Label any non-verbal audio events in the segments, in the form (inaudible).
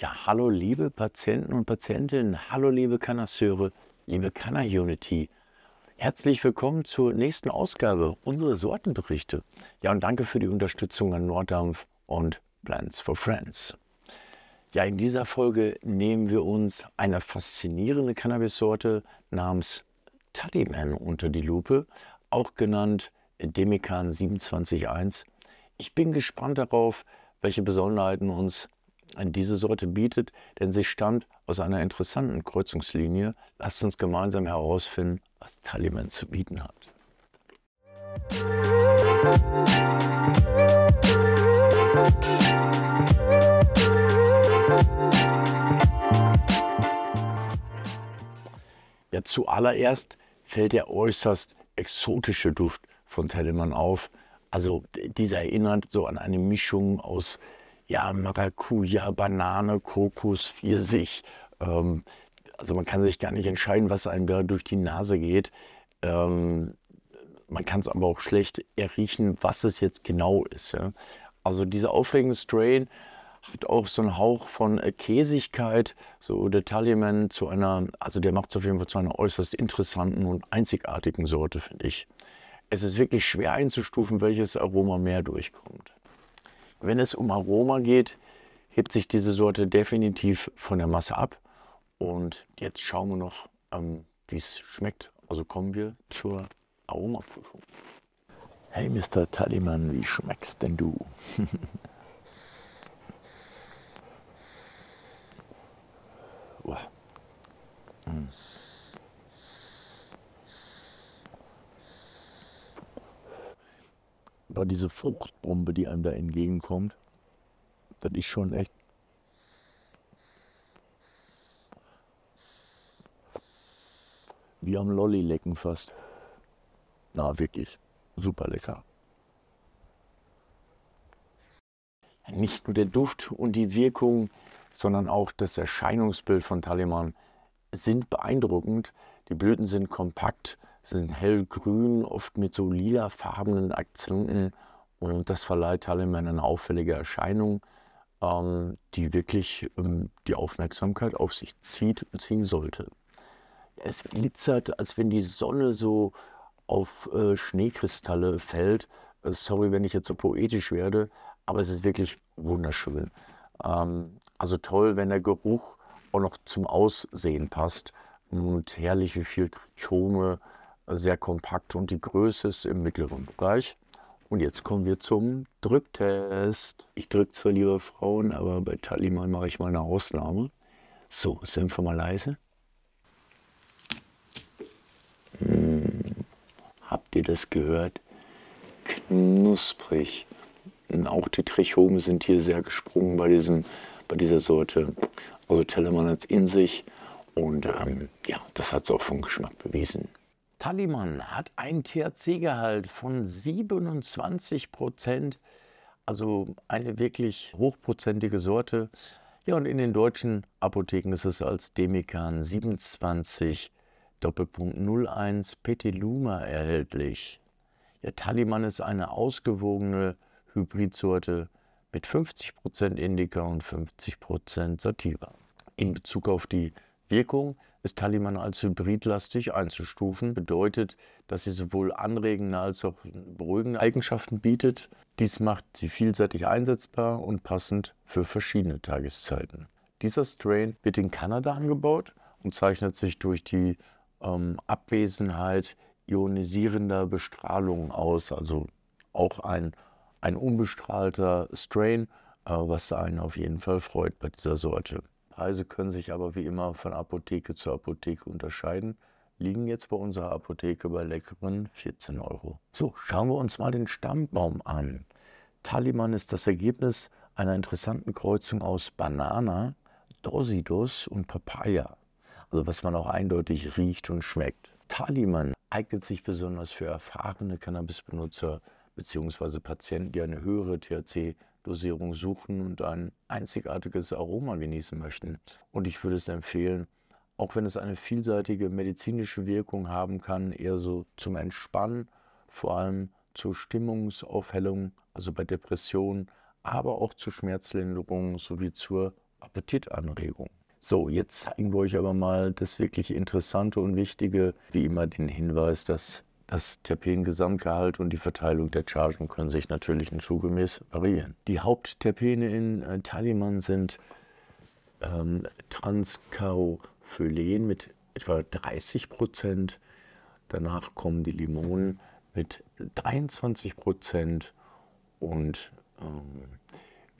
Ja, hallo liebe Patienten und Patientinnen, hallo liebe Canasseure, liebe Canna Unity. Herzlich willkommen zur nächsten Ausgabe unserer Sortenberichte. Ja, und danke für die Unterstützung an Norddampf und Plants for Friends. Ja, in dieser Folge nehmen wir uns eine faszinierende Cannabis-Sorte namens Tullyman unter die Lupe, auch genannt Demikan 271. Ich bin gespannt darauf, welche Besonderheiten uns an diese Sorte bietet, denn sie stammt aus einer interessanten Kreuzungslinie. Lasst uns gemeinsam herausfinden, was Tallyman zu bieten hat. Ja, zuallererst fällt der äußerst exotische Duft von Telemann auf. Also dieser erinnert so an eine Mischung aus ja, Maracuja, Banane, Kokos, Pfirsich. Ähm, also man kann sich gar nicht entscheiden, was einem da durch die Nase geht. Ähm, man kann es aber auch schlecht erriechen, was es jetzt genau ist. Ja? Also dieser aufregende Strain hat auch so einen Hauch von äh, Käsigkeit. So der Tallyman zu einer, also der macht es auf jeden Fall zu einer äußerst interessanten und einzigartigen Sorte, finde ich. Es ist wirklich schwer einzustufen, welches Aroma mehr durchkommt. Wenn es um Aroma geht, hebt sich diese Sorte definitiv von der Masse ab. Und jetzt schauen wir noch, ähm, wie es schmeckt. Also kommen wir zur Aromaprüfung. Hey Mr. Tallimann, wie schmeckst denn du? oh. (laughs) mm. Aber diese Fruchtbombe, die einem da entgegenkommt, das ist schon echt. Wie am Lolli lecken fast. Na, wirklich. Super lecker. Nicht nur der Duft und die Wirkung, sondern auch das Erscheinungsbild von Taliman sind beeindruckend. Die Blüten sind kompakt sind hellgrün, oft mit so lilafarbenen Akzenten und das verleiht Tallimann halt eine auffällige Erscheinung, ähm, die wirklich ähm, die Aufmerksamkeit auf sich zieht und ziehen sollte. Es glitzert, als wenn die Sonne so auf äh, Schneekristalle fällt. Äh, sorry, wenn ich jetzt so poetisch werde, aber es ist wirklich wunderschön. Ähm, also toll, wenn der Geruch auch noch zum Aussehen passt. Und herrlich, wie viel Trichome sehr kompakt und die Größe ist im mittleren Bereich. Und jetzt kommen wir zum Drücktest. Ich drücke zwar lieber Frauen, aber bei Taliman mache ich mal eine Ausnahme. So, sind wir mal leise. Hm, habt ihr das gehört? Knusprig. Und auch die Trichomen sind hier sehr gesprungen bei, diesem, bei dieser Sorte. Also Taliman hat es in sich und ähm, ja, das hat es auch vom Geschmack bewiesen. Taliban hat einen THC-Gehalt von 27 Prozent, also eine wirklich hochprozentige Sorte. Ja, und in den deutschen Apotheken ist es als Demikan 27 Doppelpunkt 01 Petiluma erhältlich. Der Taliban ist eine ausgewogene Hybridsorte mit 50% Indica und 50% Sativa. In Bezug auf die Wirkung ist Taliman als hybridlastig einzustufen, bedeutet, dass sie sowohl anregende als auch beruhigende Eigenschaften bietet. Dies macht sie vielseitig einsetzbar und passend für verschiedene Tageszeiten. Dieser Strain wird in Kanada angebaut und zeichnet sich durch die ähm, Abwesenheit ionisierender Bestrahlung aus, also auch ein, ein unbestrahlter Strain, äh, was einen auf jeden Fall freut bei dieser Sorte. Preise können sich aber wie immer von Apotheke zu Apotheke unterscheiden, liegen jetzt bei unserer Apotheke bei leckeren 14 Euro. So, schauen wir uns mal den Stammbaum an. Taliman ist das Ergebnis einer interessanten Kreuzung aus Banana, Dosidus und Papaya. Also was man auch eindeutig riecht und schmeckt. Taliman eignet sich besonders für erfahrene Cannabisbenutzer bzw. Patienten, die eine höhere THC Dosierung suchen und ein einzigartiges Aroma genießen möchten. Und ich würde es empfehlen, auch wenn es eine vielseitige medizinische Wirkung haben kann, eher so zum Entspannen, vor allem zur Stimmungsaufhellung, also bei Depressionen, aber auch zur Schmerzlinderung sowie zur Appetitanregung. So, jetzt zeigen wir euch aber mal das wirklich Interessante und Wichtige, wie immer den Hinweis, dass das Terpengesamtgehalt und die Verteilung der Chargen können sich natürlich naturgemäß variieren. Die Hauptterpene in äh, Taliman sind ähm, Transcaophylen mit etwa 30 Prozent. Danach kommen die Limonen mit 23 Prozent und ähm,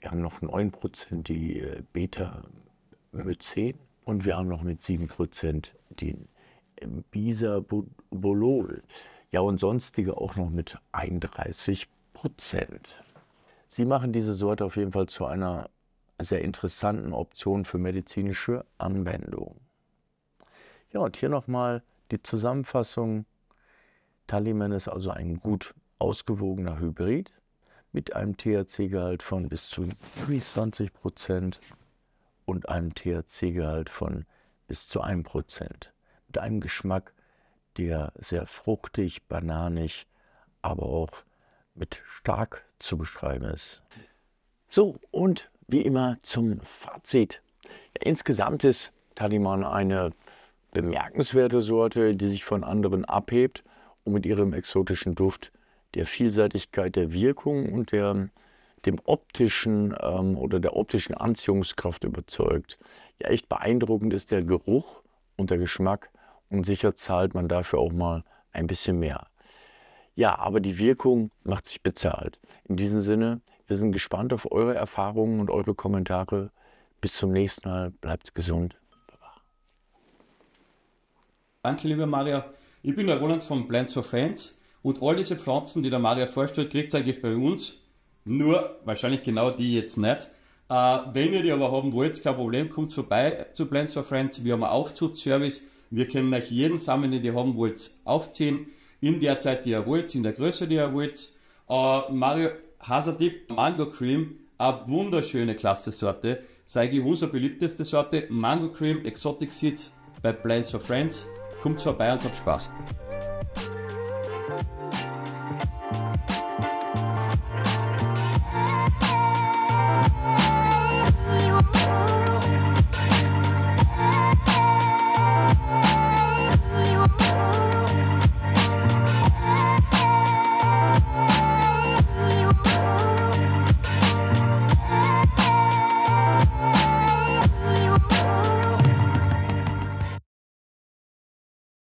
wir haben noch 9 Prozent die äh, Beta-Mycen und wir haben noch mit 7 Prozent den Bisabolol. Ja, und sonstige auch noch mit 31 Prozent. Sie machen diese Sorte auf jeden Fall zu einer sehr interessanten Option für medizinische Anwendung. Ja, und hier nochmal die Zusammenfassung. Taliman ist also ein gut ausgewogener Hybrid mit einem THC-Gehalt von bis zu 23 Prozent und einem THC-Gehalt von bis zu 1 Prozent. Mit einem Geschmack, der sehr fruchtig, bananig, aber auch mit stark zu beschreiben ist. So, und wie immer zum Fazit. Ja, insgesamt ist Taliman eine bemerkenswerte Sorte, die sich von anderen abhebt und mit ihrem exotischen Duft, der Vielseitigkeit der Wirkung und der, dem optischen ähm, oder der optischen Anziehungskraft überzeugt. Ja, echt beeindruckend ist der Geruch und der Geschmack und sicher zahlt man dafür auch mal ein bisschen mehr. Ja, aber die Wirkung macht sich bezahlt. In diesem Sinne, wir sind gespannt auf eure Erfahrungen und eure Kommentare. Bis zum nächsten Mal. Bleibt gesund. Danke, lieber Maria. Ich bin der Roland von Plants for Fans und all diese Pflanzen, die der Maria vorstellt, kriegt ihr eigentlich bei uns. Nur wahrscheinlich genau die jetzt nicht. Äh, wenn ihr die aber haben wollt, kein Problem, kommt vorbei zu Plants for Friends. Wir haben einen Aufzuchtservice wir können euch jeden zusammen, den ihr haben wollt, aufziehen. In der Zeit, die ihr wollt, in der Größe, die ihr wollt. Uh, Mario Hazardip Mango Cream, eine wunderschöne Klasse-Sorte. Sei die unsere beliebteste Sorte. Mango Cream Exotic Seeds bei Plants for Friends. Kommt vorbei und habt Spaß.